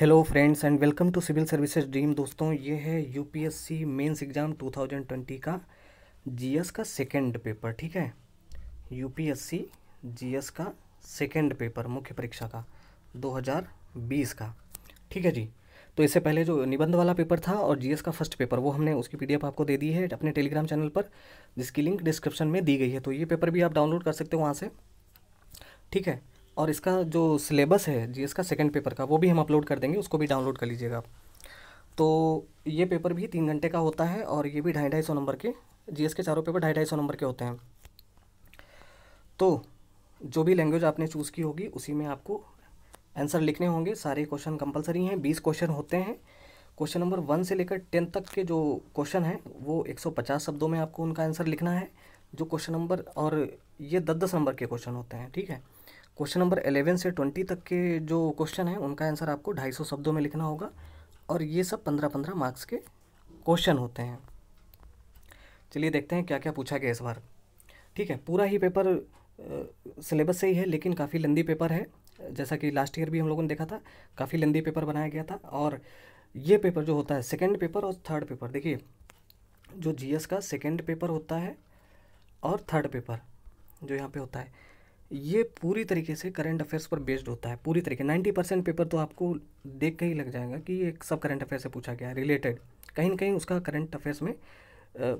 hello friends and welcome to civil services dream दोस्तों ये है यूपीएससी मेंस एग्ज़ाम 2020 का जीएस का सेकंड पेपर ठीक है यूपीएससी जीएस का सेकंड पेपर मुख्य परीक्षा का 2020 का ठीक है जी तो इससे पहले जो निबंध वाला पेपर था और जीएस का फर्स्ट पेपर वो हमने उसकी पीडीएफ आपको दे दी है अपने टेलीग्राम चैनल पर जिसकी लिंक डिस्क्रिप्शन में दी गई है तो ये पेपर भी आप डाउनलोड कर सकते हो वहाँ से ठीक है और इसका जो सिलेबस है जी इसका सेकेंड पेपर का वो भी हम अपलोड कर देंगे उसको भी डाउनलोड कर लीजिएगा तो ये पेपर भी तीन घंटे का होता है और ये भी ढाई ढाई सौ नंबर के जी के चारों पेपर ढाई ढाई सौ नंबर के होते हैं तो जो भी लैंग्वेज आपने चूज़ की होगी उसी में आपको आंसर लिखने होंगे सारे क्वेश्चन कंपलसरी हैं बीस क्वेश्चन होते हैं क्वेश्चन नंबर वन से लेकर टेन तक के जो क्वेश्चन हैं वो एक सौ पचास शब्दों में आपको उनका आंसर लिखना है जो क्वेश्चन नंबर और ये दस दस नंबर के क्वेश्चन होते हैं ठीक है क्वेश्चन नंबर एलेवन से ट्वेंटी तक के जो क्वेश्चन हैं उनका आंसर आपको ढाई सौ शब्दों में लिखना होगा और ये सब पंद्रह पंद्रह मार्क्स के क्वेश्चन होते हैं चलिए देखते हैं क्या क्या पूछा गया इस बार ठीक है पूरा ही पेपर सिलेबस से ही है लेकिन काफ़ी लंदी पेपर है जैसा कि लास्ट ईयर भी हम लोगों ने देखा था काफ़ी लंदी पेपर बनाया गया था और ये पेपर जो होता है सेकेंड पेपर और थर्ड पेपर देखिए जो जीएस का सेकेंड पेपर होता है और थर्ड पेपर जो यहाँ पे होता है ये पूरी तरीके से करंट अफेयर्स पर बेस्ड होता है पूरी तरीके 90 परसेंट पेपर तो आपको देख के ही लग जाएगा कि ये सब करंट अफेयर से पूछा गया है रिलेटेड कहीं ना कहीं उसका करंट अफेयर्स में आ,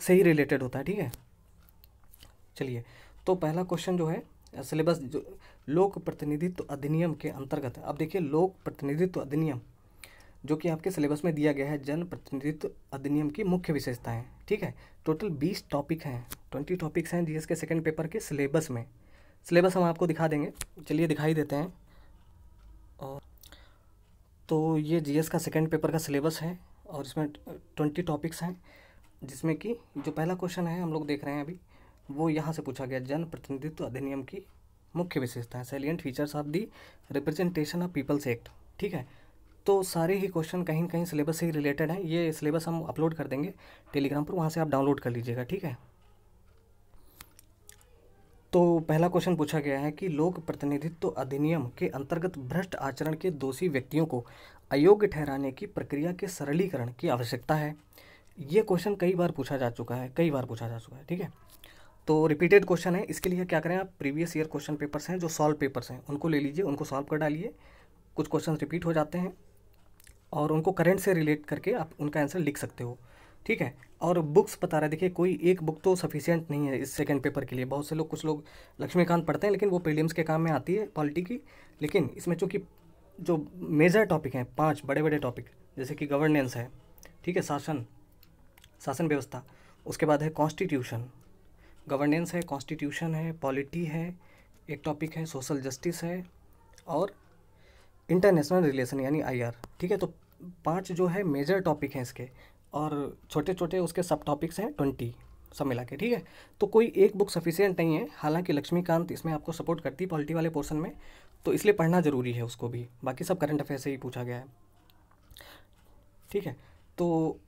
से ही रिलेटेड होता है ठीक है चलिए तो पहला क्वेश्चन जो है सिलेबस जो लोक प्रतिनिधित्व अधिनियम के अंतर्गत अब देखिए लोक प्रतिनिधित्व अधिनियम जो कि आपके सिलेबस में दिया गया है जन प्रतिनिधित्व अधिनियम की मुख्य विशेषताएं ठीक है टोटल बीस टॉपिक हैं ट्वेंटी टॉपिक्स हैं जीएस के सेकंड पेपर के सिलेबस में सिलेबस हम आपको दिखा देंगे चलिए दिखाई देते हैं और तो ये जीएस का सेकेंड पेपर का सिलेबस है और इसमें ट्वेंटी टॉपिक्स हैं जिसमें कि जो पहला क्वेश्चन है हम लोग देख रहे हैं अभी वो यहाँ से पूछा गया जन प्रतिनिधित्व अधिनियम की मुख्य विशेषता है salient features of the representation of people's act ठीक है तो सारे ही क्वेश्चन कहीं कहीं सिलेबस से ही रिलेटेड हैं ये सिलेबस हम अपलोड कर देंगे टेलीग्राम पर वहाँ से आप डाउनलोड कर लीजिएगा ठीक है तो पहला क्वेश्चन पूछा गया है कि लोक प्रतिनिधित्व अधिनियम के अंतर्गत भ्रष्ट आचरण के दोषी व्यक्तियों को अयोग्य ठहराने की प्रक्रिया के सरलीकरण की आवश्यकता है ये क्वेश्चन कई बार पूछा जा चुका है कई बार पूछा जा चुका है ठीक है तो रिपीटेड क्वेश्चन है इसके लिए क्या करें आप प्रीवियस ईयर क्वेश्चन पेपर्स हैं जो सॉल्व पेपर्स हैं उनको ले लीजिए उनको सॉल्व कर डालिए कुछ क्वेश्चन रिपीट हो जाते हैं और उनको करेंट से रिलेट करके आप उनका आंसर लिख सकते हो ठीक है और बुक्स बता रहा है देखिए कोई एक बुक तो सफिशियंट नहीं है इस सेकेंड पेपर के लिए बहुत से लोग कुछ लोग लक्ष्मीकांत पढ़ते हैं लेकिन वो प्रीलिम्स के काम में आती है पॉलिटी की लेकिन इसमें चूँकि जो मेजर टॉपिक हैं पाँच बड़े बड़े टॉपिक जैसे कि गवर्नेंस है ठीक है शासन शासन व्यवस्था उसके बाद है कॉन्स्टिट्यूशन गवर्नेंस है कॉन्स्टिट्यूशन है पॉलिटी है एक टॉपिक है सोशल जस्टिस है और इंटरनेशनल रिलेशन यानी आईआर ठीक है तो पांच जो है मेजर टॉपिक हैं इसके और छोटे छोटे उसके सब टॉपिक्स हैं ट्वेंटी सब मिला के ठीक है तो कोई एक बुक सफिशियंट नहीं है हालांकि लक्ष्मीकांत इसमें आपको सपोर्ट करती है पॉलिटी वाले पोर्सन में तो इसलिए पढ़ना ज़रूरी है उसको भी बाकी सब करंट अफेयर से ही पूछा गया है ठीक है तो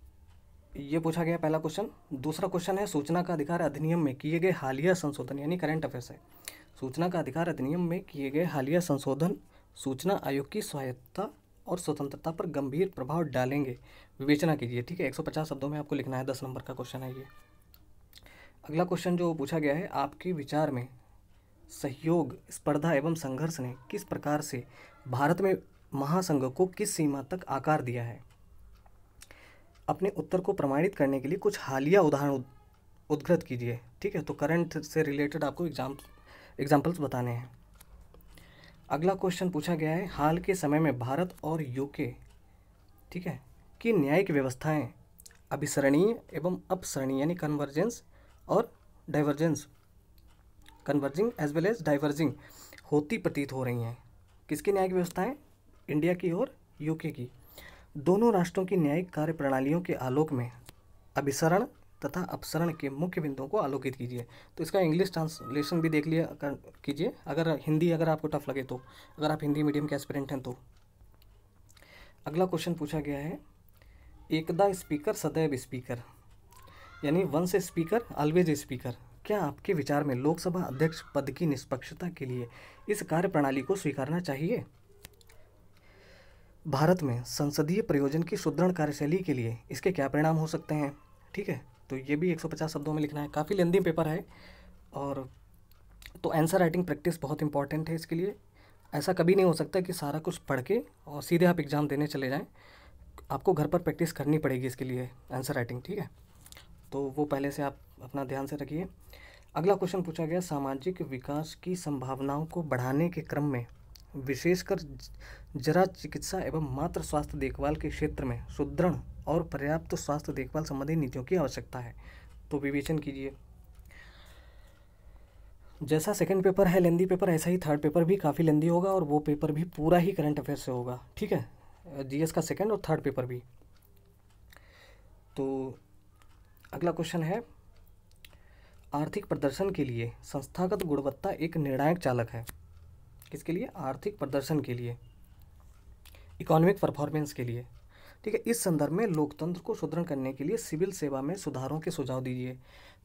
ये पूछा गया पहला क्वेश्चन दूसरा क्वेश्चन है सूचना का अधिकार अधिनियम में किए गए हालिया संशोधन यानी करंट अफेयर से सूचना का अधिकार अधिनियम में किए गए हालिया संशोधन सूचना आयोग की स्वायत्ता और स्वतंत्रता पर गंभीर प्रभाव डालेंगे विवेचना कीजिए ठीक है 150 शब्दों में आपको लिखना है दस नंबर का क्वेश्चन है ये अगला क्वेश्चन जो पूछा गया है आपके विचार में सहयोग स्पर्धा एवं संघर्ष ने किस प्रकार से भारत में महासंघ को किस सीमा तक आकार दिया है अपने उत्तर को प्रमाणित करने के लिए कुछ हालिया उदाहरण उद्घृत कीजिए ठीक है तो करंट से रिलेटेड आपको एग्जाम एग्जाम्पल्स बताने हैं अगला क्वेश्चन पूछा गया है हाल के समय में भारत और यूके ठीक है कि न्यायिक व्यवस्थाएं अभिसरणीय एवं अपसरणीय यानी कन्वर्जेंस और divergence converging as well as diverging होती प्रतीत हो रही हैं किसकी न्यायिक व्यवस्थाएं इंडिया की और यूके की दोनों राष्ट्रों की न्यायिक कार्य प्रणालियों के आलोक में अभिसरण तथा अपसरण के मुख्य बिंदुओं को आलोकित कीजिए तो इसका इंग्लिश ट्रांसलेशन भी देख लिया कीजिए अगर हिंदी अगर आपको टफ लगे तो अगर आप हिंदी मीडियम के एस्पिरेंट हैं तो अगला क्वेश्चन पूछा गया है एकदा स्पीकर सदैव स्पीकर यानी वंस स्पीकर ऑलवेज स्पीकर क्या आपके विचार में लोकसभा अध्यक्ष पद की निष्पक्षता के लिए इस कार्यप्रणाली को स्वीकारना चाहिए भारत में संसदीय प्रयोजन की सुदृढ़ कार्यशैली के लिए इसके क्या परिणाम हो सकते हैं ठीक है तो ये भी 150 शब्दों में लिखना है काफ़ी लेंदी पेपर है और तो आंसर राइटिंग प्रैक्टिस बहुत इंपॉर्टेंट है इसके लिए ऐसा कभी नहीं हो सकता कि सारा कुछ पढ़ के और सीधे आप एग्ज़ाम देने चले जाएँ आपको घर पर प्रैक्टिस करनी पड़ेगी इसके लिए आंसर राइटिंग ठीक है तो वो पहले से आप अपना ध्यान से रखिए अगला क्वेश्चन पूछा गया सामाजिक विकास की संभावनाओं को बढ़ाने के क्रम में विशेषकर जरा चिकित्सा एवं मात्र स्वास्थ्य देखभाल के क्षेत्र में सुदृढ़ और पर्याप्त तो स्वास्थ्य देखभाल संबंधी नीतियों की आवश्यकता है तो विवेचन कीजिए जैसा सेकंड पेपर है लेंदी पेपर ऐसा ही थर्ड पेपर भी काफ़ी लेंदी होगा और वो पेपर भी पूरा ही करंट अफेयर से होगा ठीक है जीएस का सेकंड और थर्ड पेपर भी तो अगला क्वेश्चन है आर्थिक प्रदर्शन के लिए संस्थागत गुणवत्ता एक निर्णायक चालक है किसके लिए आर्थिक प्रदर्शन के लिए इकोनॉमिक परफॉर्मेंस के लिए ठीक है इस संदर्भ में लोकतंत्र को सुदृढ़ करने के लिए सिविल सेवा में सुधारों के सुझाव दीजिए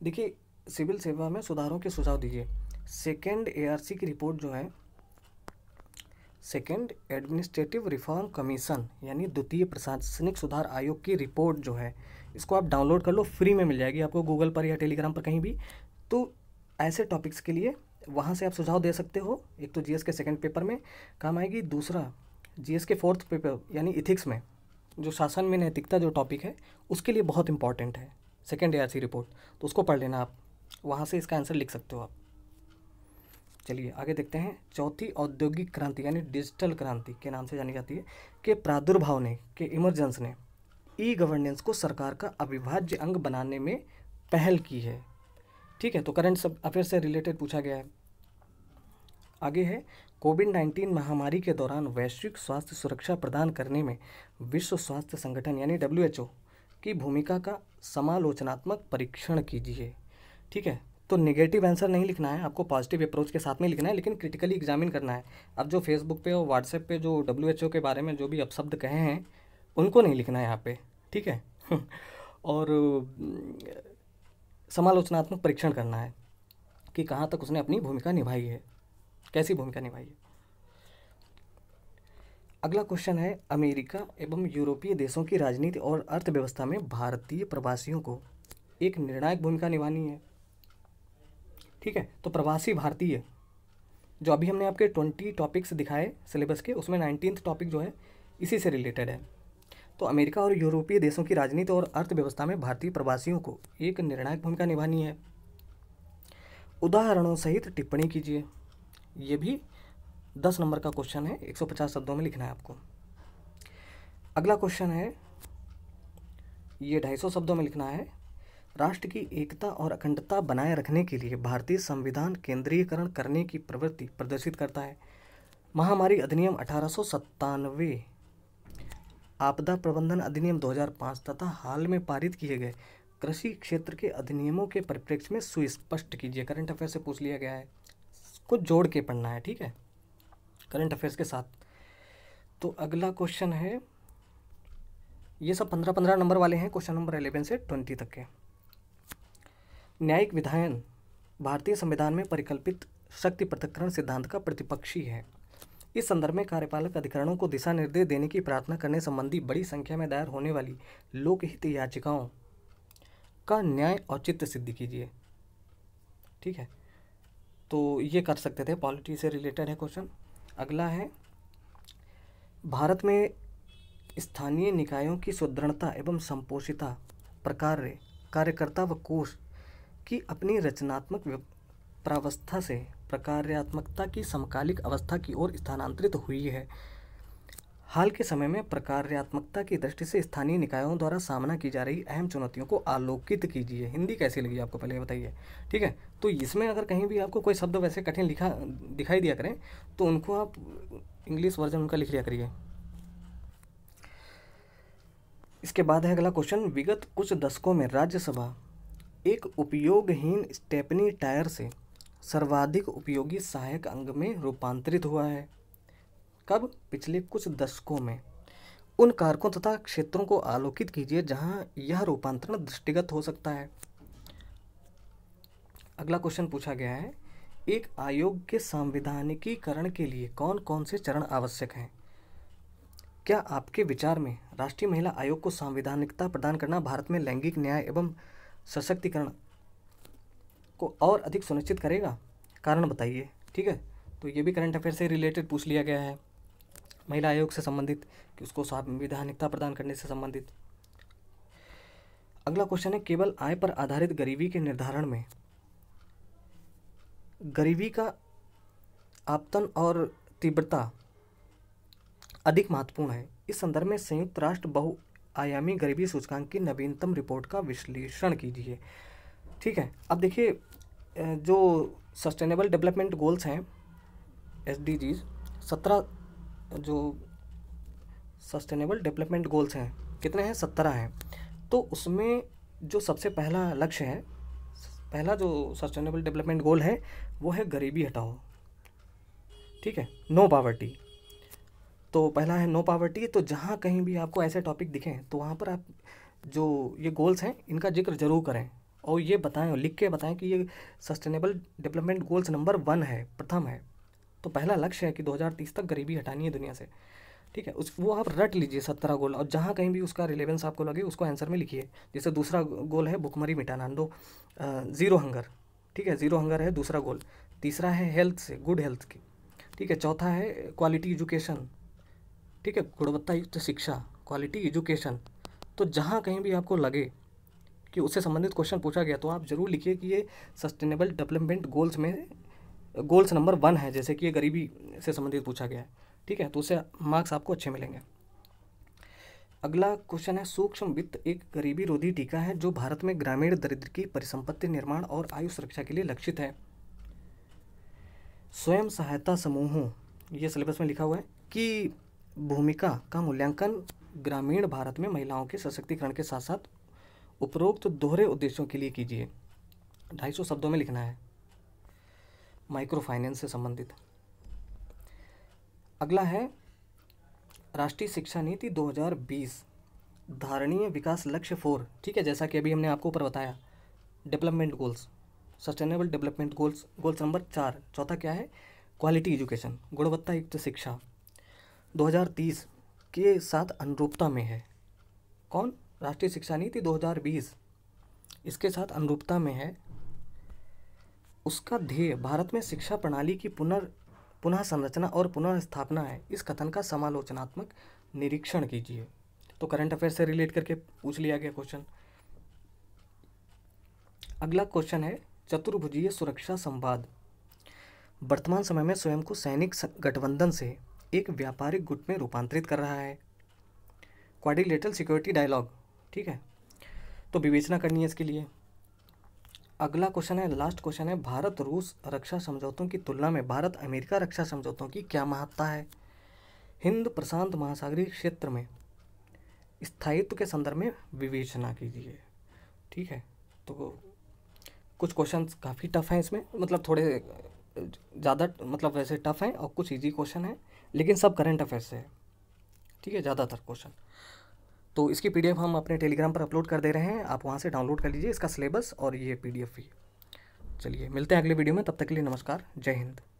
देखिए सिविल सेवा में सुधारों के सुझाव दीजिए सेकेंड ए की रिपोर्ट जो है सेकेंड एडमिनिस्ट्रेटिव रिफॉर्म कमीशन यानी द्वितीय प्रशासनिक सुधार आयोग की रिपोर्ट जो है इसको आप डाउनलोड कर लो फ्री में मिल जाएगी आपको गूगल पर या टेलीग्राम पर कहीं भी तो ऐसे टॉपिक्स के लिए वहाँ से आप सुझाव दे सकते हो एक तो जीएस के सेकंड पेपर में काम आएगी दूसरा जीएस के फोर्थ पेपर यानी इथिक्स में जो शासन में नैतिकता जो टॉपिक है उसके लिए बहुत इंपॉर्टेंट है सेकेंड ए रिपोर्ट तो उसको पढ़ लेना आप वहाँ से इसका आंसर लिख सकते हो आप चलिए आगे देखते हैं चौथी औद्योगिक क्रांति यानी डिजिटल क्रांति के नाम से जानी जाती है के प्रादुर्भाव ने के इमरजेंस ने ई गवर्नेंस को सरकार का अविभाज्य अंग बनाने में पहल की है ठीक है तो करंट सब अफेयर से रिलेटेड पूछा गया है आगे है कोविड 19 महामारी के दौरान वैश्विक स्वास्थ्य सुरक्षा प्रदान करने में विश्व स्वास्थ्य संगठन यानी डब्ल्यू की भूमिका का समालोचनात्मक परीक्षण कीजिए ठीक है तो नेगेटिव आंसर नहीं लिखना है आपको पॉजिटिव अप्रोच के साथ में लिखना है लेकिन क्रिटिकली एग्जामिन करना है अब जो फेसबुक पे और व्हाट्सएप पे जो डब्ल्यू के बारे में जो भी अपशब्द कहे हैं उनको नहीं लिखना है यहाँ पे ठीक है और समालोचनात्मक परीक्षण करना है कि कहाँ तक उसने अपनी भूमिका निभाई है कैसी भूमिका निभाई है अगला क्वेश्चन है अमेरिका एवं यूरोपीय देशों की राजनीति और अर्थव्यवस्था में भारतीय प्रवासियों को एक निर्णायक भूमिका निभानी है ठीक है तो प्रवासी भारतीय जो अभी हमने आपके ट्वेंटी टॉपिक्स दिखाए सिलेबस के उसमें नाइनटीन्थ टॉपिक जो है इसी से रिलेटेड है तो अमेरिका और यूरोपीय देशों की राजनीति और अर्थव्यवस्था में भारतीय प्रवासियों को एक निर्णायक भूमिका निभानी है उदाहरणों सहित टिप्पणी कीजिए ये भी दस नंबर का क्वेश्चन है एक सौ पचास शब्दों में लिखना है आपको अगला क्वेश्चन है ये ढाई सौ शब्दों में लिखना है राष्ट्र की एकता और अखंडता बनाए रखने के लिए भारतीय संविधान केंद्रीयकरण करने की प्रवृत्ति प्रदर्शित करता है महामारी अधिनियम अठारह आपदा प्रबंधन अधिनियम 2005 तथा हाल में पारित किए गए कृषि क्षेत्र के अधिनियमों के परिप्रेक्ष्य में सुस्पष्ट कीजिए करंट अफेयर से पूछ लिया गया है को जोड़ के पढ़ना है ठीक है करंट अफेयर्स के साथ तो अगला क्वेश्चन है ये सब पंद्रह पंद्रह नंबर वाले हैं क्वेश्चन नंबर एलेवन से ट्वेंटी तक के न्यायिक विधायन भारतीय संविधान में परिकल्पित शक्ति पृथककरण सिद्धांत का प्रतिपक्षी है इस संदर्भ में कार्यपालक अधिकरणों को दिशा निर्देश देने की प्रार्थना करने संबंधी बड़ी संख्या में दायर होने वाली लोकहित याचिकाओं का न्याय औचित्य सिद्ध कीजिए ठीक है तो ये कर सकते थे पॉलिटी से रिलेटेड है क्वेश्चन अगला है भारत में स्थानीय निकायों की सुदृढ़ता एवं संपोषिता प्रकार कार्यकर्ता व कोष की अपनी रचनात्मक प्रावस्था से प्रकार्यात्मकता की समकालिक अवस्था की ओर स्थानांतरित हुई है हाल के समय में प्रकार्यात्मकता की दृष्टि से स्थानीय निकायों द्वारा सामना की जा रही अहम चुनौतियों को आलोकित कीजिए हिंदी कैसी लगी आपको पहले बताइए ठीक है तो इसमें अगर कहीं भी आपको कोई शब्द वैसे कठिन लिखा दिखाई दिया करें तो उनको आप इंग्लिश वर्जन उनका लिख लिया करिए इसके बाद है अगला क्वेश्चन विगत कुछ दशकों में राज्यसभा एक उपयोगहीन स्टेपनी टायर से सर्वाधिक उपयोगी सहायक अंग में रूपांतरित हुआ है कब पिछले कुछ दशकों में उन कारकों तथा क्षेत्रों को आलोकित कीजिए जहां यह रूपांतरण दृष्टिगत हो सकता है अगला क्वेश्चन पूछा गया है एक आयोग के संविधानिकीकरण के लिए कौन कौन से चरण आवश्यक हैं क्या आपके विचार में राष्ट्रीय महिला आयोग को संवैधानिकता प्रदान करना भारत में लैंगिक न्याय एवं सशक्तिकरण को और अधिक सुनिश्चित करेगा कारण बताइए ठीक है तो ये भी करंट अफेयर से रिलेटेड पूछ लिया गया है महिला आयोग से संबंधित कि उसको संवैधानिकता प्रदान करने से संबंधित अगला क्वेश्चन है केवल आय पर आधारित गरीबी के निर्धारण में गरीबी का आपतन और तीव्रता अधिक महत्वपूर्ण है इस संदर्भ में संयुक्त राष्ट्र बहुआयामी गरीबी सूचकांक की नवीनतम रिपोर्ट का विश्लेषण कीजिए ठीक है अब देखिए जो सस्टेनेबल डेवलपमेंट गोल्स हैं एस डी जीज सत्रह जो सस्टेनेबल डेवलपमेंट गोल्स हैं कितने हैं सत्रह हैं तो उसमें जो सबसे पहला लक्ष्य है पहला जो सस्टेनेबल डेवलपमेंट गोल है वो है गरीबी हटाओ ठीक है नो पावर्टी तो पहला है नो पावर्टी तो जहाँ कहीं भी आपको ऐसे टॉपिक दिखें तो वहाँ पर आप जो ये गोल्स हैं इनका जिक्र ज़रूर करें और ये बताएं लिख के बताएं कि ये sustainable development goals number one है प्रथम है तो पहला लक्ष्य है कि 2030 तक गरीबी हटानी है दुनिया से ठीक है उस वो आप रट लीजिए सत्रह गोल और जहाँ कहीं भी उसका रिलेवेंस आपको लगे उसको आंसर में लिखिए जैसे दूसरा गोल है भुखमरी मिटाना दो ज़ीरो हंगर ठीक है ज़ीरो हंगर है दूसरा गोल तीसरा है हेल्थ से गुड हेल्थ की ठीक है चौथा है क्वालिटी एजुकेशन ठीक है गुणवत्तायुक्त शिक्षा क्वालिटी एजुकेशन तो जहाँ कहीं भी आपको लगे कि उससे संबंधित क्वेश्चन पूछा गया तो आप ज़रूर लिखिए कि ये सस्टेनेबल डेवलपमेंट गोल्स में गोल्स नंबर वन है जैसे कि ये गरीबी से संबंधित पूछा गया है ठीक है तो उससे मार्क्स आपको अच्छे मिलेंगे अगला क्वेश्चन है सूक्ष्म वित्त एक गरीबी रोधी टीका है जो भारत में ग्रामीण दरिद्र की परिसंपत्ति निर्माण और आयु सुरक्षा के लिए लक्षित है स्वयं सहायता समूहों ये सिलेबस में लिखा हुआ है कि भूमिका का मूल्यांकन ग्रामीण भारत में महिलाओं के सशक्तिकरण के साथ साथ उपरोक्त दोहरे उद्देश्यों के लिए कीजिए ढाई सौ शब्दों में लिखना है माइक्रो फाइनेंस से संबंधित अगला है राष्ट्रीय शिक्षा नीति 2020 धारणीय विकास लक्ष्य फोर ठीक है जैसा कि अभी हमने आपको ऊपर बताया development goals sustainable development goals goals number चार चौथा क्या है क्वालिटी एजुकेशन गुणवत्ता युक्त शिक्षा 2030 के साथ अनुरूपता में है कौन राष्ट्रीय शिक्षा नीति 2020 इसके साथ अनुरूपता में है उसका ध्येय भारत में शिक्षा प्रणाली की पुनर् पुनः संरचना और पुनर्स्थापना है इस कथन का समालोचनात्मक निरीक्षण कीजिए तो करंट अफेयर से रिलेट करके पूछ लिया गया क्वेश्चन अगला क्वेश्चन है चतुर्भुजीय सुरक्षा संवाद वर्तमान समय में स्वयं को सैनिक गठबंधन से एक व्यापारिक गुट में रूपांतरित कर रहा है क्वाडिलेटल सिक्योरिटी डायलॉग ठीक है तो विवेचना करनी है इसके लिए अगला क्वेश्चन है लास्ट क्वेश्चन है भारत रूस रक्षा समझौतों की तुलना में भारत अमेरिका रक्षा समझौतों की क्या महत्ता है हिंद प्रशांत महासागरीय क्षेत्र में स्थायित्व के संदर्भ में विवेचना कीजिए ठीक है तो कुछ क्वेश्चन काफ़ी टफ हैं इसमें मतलब थोड़े ज़्यादा मतलब वैसे टफ हैं और कुछ इजी क्वेश्चन हैं लेकिन सब करेंट अफेयर्स से है ठीक है ज़्यादातर क्वेश्चन तो इसकी पी हम अपने टेलीग्राम पर अपलोड कर दे रहे हैं आप वहाँ से डाउनलोड कर लीजिए इसका सिलेबस और ये पी भी चलिए मिलते हैं अगले वीडियो में तब तक के लिए नमस्कार जय हिंद